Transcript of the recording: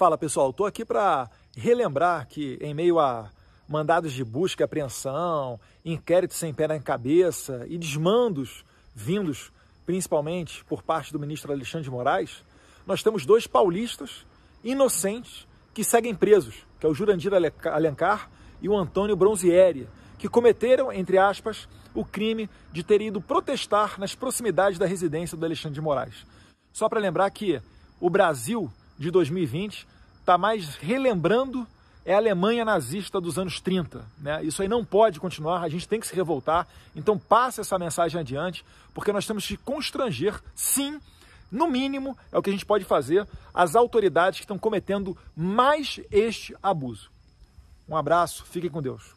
Fala pessoal, estou aqui para relembrar que em meio a mandados de busca e apreensão, inquéritos sem pé nem cabeça e desmandos vindos principalmente por parte do ministro Alexandre de Moraes, nós temos dois paulistas inocentes que seguem presos, que é o Jurandir Alencar e o Antônio Bronzieri, que cometeram, entre aspas, o crime de ter ido protestar nas proximidades da residência do Alexandre de Moraes. Só para lembrar que o Brasil de 2020 está mais relembrando é a Alemanha nazista dos anos 30. Né? Isso aí não pode continuar, a gente tem que se revoltar. Então passe essa mensagem adiante, porque nós temos que constranger, sim, no mínimo, é o que a gente pode fazer, as autoridades que estão cometendo mais este abuso. Um abraço, fiquem com Deus.